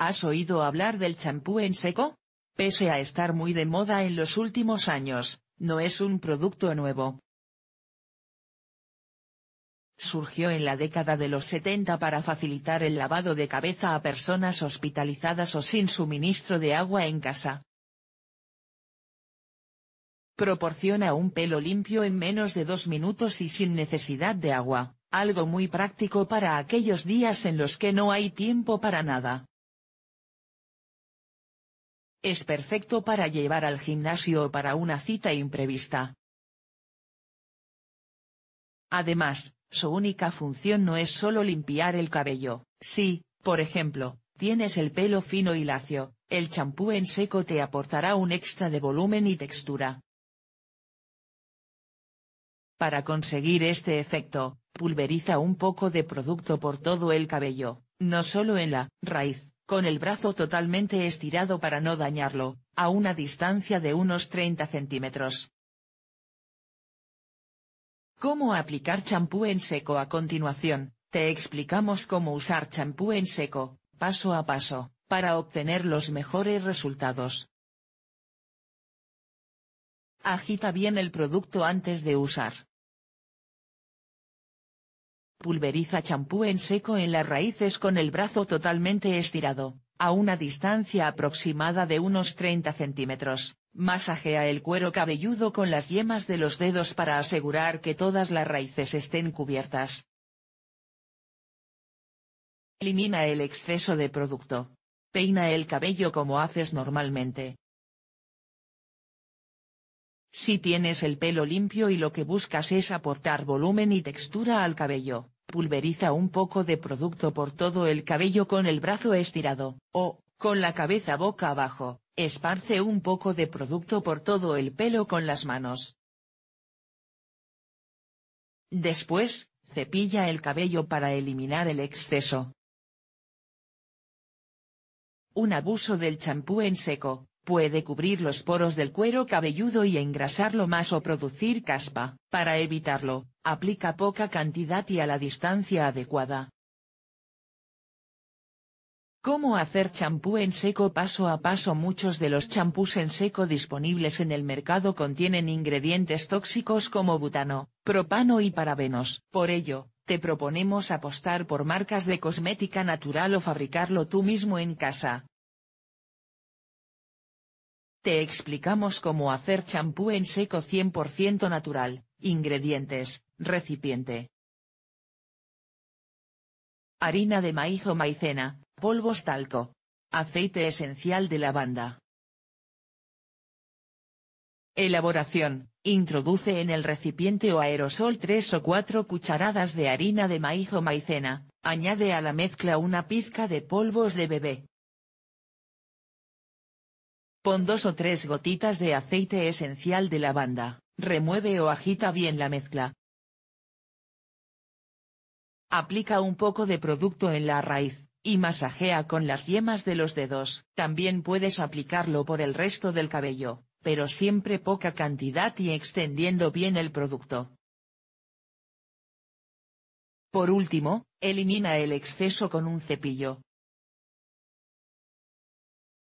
¿Has oído hablar del champú en seco? Pese a estar muy de moda en los últimos años, no es un producto nuevo. Surgió en la década de los 70 para facilitar el lavado de cabeza a personas hospitalizadas o sin suministro de agua en casa. Proporciona un pelo limpio en menos de dos minutos y sin necesidad de agua, algo muy práctico para aquellos días en los que no hay tiempo para nada. Es perfecto para llevar al gimnasio o para una cita imprevista. Además, su única función no es solo limpiar el cabello, Si, por ejemplo, tienes el pelo fino y lacio, el champú en seco te aportará un extra de volumen y textura. Para conseguir este efecto, pulveriza un poco de producto por todo el cabello, no solo en la raíz con el brazo totalmente estirado para no dañarlo, a una distancia de unos 30 centímetros. ¿Cómo aplicar champú en seco? A continuación, te explicamos cómo usar champú en seco, paso a paso, para obtener los mejores resultados. Agita bien el producto antes de usar. Pulveriza champú en seco en las raíces con el brazo totalmente estirado, a una distancia aproximada de unos 30 centímetros. Masajea el cuero cabelludo con las yemas de los dedos para asegurar que todas las raíces estén cubiertas. Elimina el exceso de producto. Peina el cabello como haces normalmente. Si tienes el pelo limpio y lo que buscas es aportar volumen y textura al cabello, Pulveriza un poco de producto por todo el cabello con el brazo estirado, o, con la cabeza boca abajo, esparce un poco de producto por todo el pelo con las manos. Después, cepilla el cabello para eliminar el exceso. Un abuso del champú en seco, Puede cubrir los poros del cuero cabelludo y engrasarlo más o producir caspa. Para evitarlo, aplica poca cantidad y a la distancia adecuada. ¿Cómo hacer champú en seco paso a paso? Muchos de los champús en seco disponibles en el mercado contienen ingredientes tóxicos como butano, propano y parabenos. Por ello, te proponemos apostar por marcas de cosmética natural o fabricarlo tú mismo en casa, te explicamos cómo hacer champú en seco 100% natural, ingredientes, recipiente. Harina de maíz o maicena, polvos talco. Aceite esencial de lavanda. Elaboración. Introduce en el recipiente o aerosol 3 o 4 cucharadas de harina de maíz o maicena, añade a la mezcla una pizca de polvos de bebé, Pon dos o tres gotitas de aceite esencial de lavanda, remueve o agita bien la mezcla. Aplica un poco de producto en la raíz, y masajea con las yemas de los dedos. También puedes aplicarlo por el resto del cabello, pero siempre poca cantidad y extendiendo bien el producto. Por último, elimina el exceso con un cepillo.